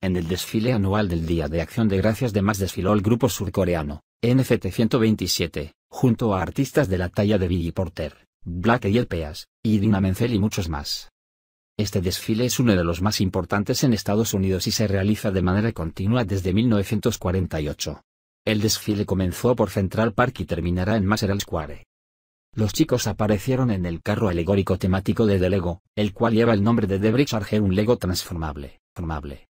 En el desfile anual del Día de Acción de Gracias de más desfiló el grupo surcoreano, NFT 127, junto a artistas de la talla de Billy Porter, Black Eyed Peas, y Dina Menzel y muchos más. Este desfile es uno de los más importantes en Estados Unidos y se realiza de manera continua desde 1948. El desfile comenzó por Central Park y terminará en Maseral Square. Los chicos aparecieron en el carro alegórico temático de The Lego, el cual lleva el nombre de Debris Charger, un Lego transformable. Formable.